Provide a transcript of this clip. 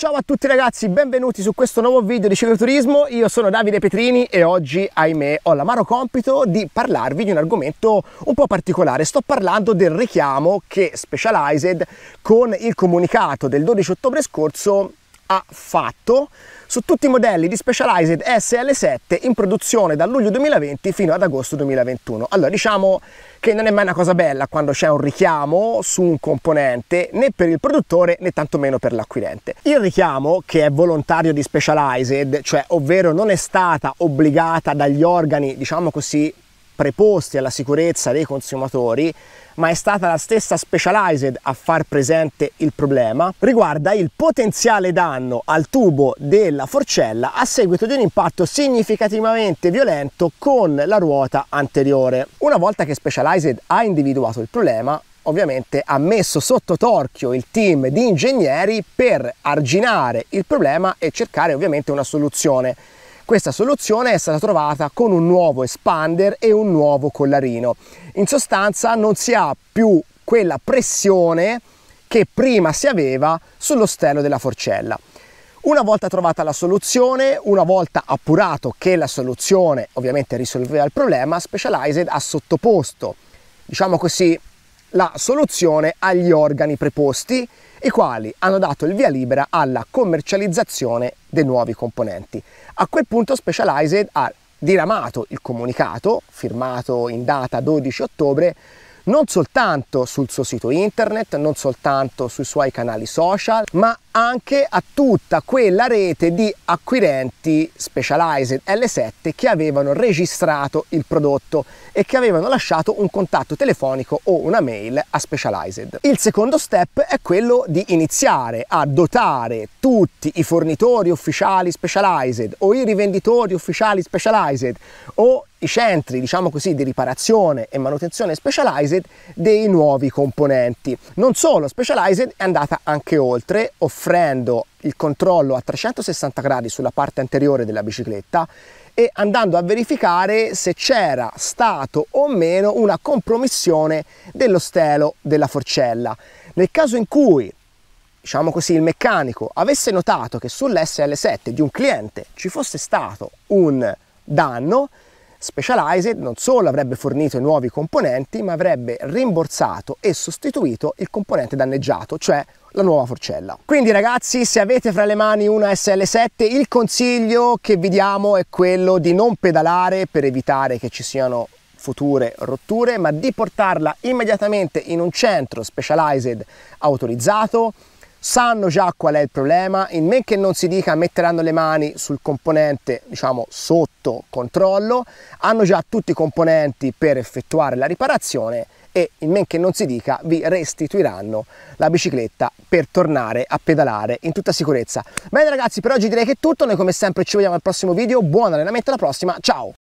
Ciao a tutti ragazzi, benvenuti su questo nuovo video di cicloturismo, io sono Davide Petrini e oggi, ahimè, ho l'amaro compito di parlarvi di un argomento un po' particolare. Sto parlando del richiamo che Specialized con il comunicato del 12 ottobre scorso ha fatto su tutti i modelli di Specialized SL7 in produzione da luglio 2020 fino ad agosto 2021. Allora diciamo che non è mai una cosa bella quando c'è un richiamo su un componente né per il produttore né tantomeno per l'acquirente. Il richiamo che è volontario di Specialized, cioè ovvero non è stata obbligata dagli organi, diciamo così, preposti alla sicurezza dei consumatori, ma è stata la stessa Specialized a far presente il problema, riguarda il potenziale danno al tubo della forcella a seguito di un impatto significativamente violento con la ruota anteriore. Una volta che Specialized ha individuato il problema, ovviamente ha messo sotto torchio il team di ingegneri per arginare il problema e cercare ovviamente una soluzione questa soluzione è stata trovata con un nuovo expander e un nuovo collarino. In sostanza non si ha più quella pressione che prima si aveva sullo stelo della forcella. Una volta trovata la soluzione, una volta appurato che la soluzione ovviamente risolveva il problema, Specialized ha sottoposto, diciamo così, la soluzione agli organi preposti, i quali hanno dato il via libera alla commercializzazione dei nuovi componenti. A quel punto Specialized ha diramato il comunicato, firmato in data 12 ottobre, non soltanto sul suo sito internet, non soltanto sui suoi canali social, ma anche a tutta quella rete di acquirenti Specialized L7 che avevano registrato il prodotto e che avevano lasciato un contatto telefonico o una mail a Specialized. Il secondo step è quello di iniziare a dotare tutti i fornitori ufficiali Specialized o i rivenditori ufficiali Specialized o i centri, diciamo così, di riparazione e manutenzione Specialized dei nuovi componenti. Non solo, Specialized è andata anche oltre, offrendo il controllo a 360 gradi sulla parte anteriore della bicicletta e andando a verificare se c'era stato o meno una compromissione dello stelo della forcella. Nel caso in cui diciamo così, il meccanico avesse notato che sull'SL7 di un cliente ci fosse stato un danno, Specialized non solo avrebbe fornito i nuovi componenti, ma avrebbe rimborsato e sostituito il componente danneggiato, cioè la nuova forcella. Quindi ragazzi, se avete fra le mani una SL7, il consiglio che vi diamo è quello di non pedalare per evitare che ci siano future rotture, ma di portarla immediatamente in un centro specialized autorizzato sanno già qual è il problema, in men che non si dica metteranno le mani sul componente diciamo sotto controllo, hanno già tutti i componenti per effettuare la riparazione e in men che non si dica vi restituiranno la bicicletta per tornare a pedalare in tutta sicurezza. Bene ragazzi per oggi direi che è tutto, noi come sempre ci vediamo al prossimo video, buon allenamento alla prossima, ciao!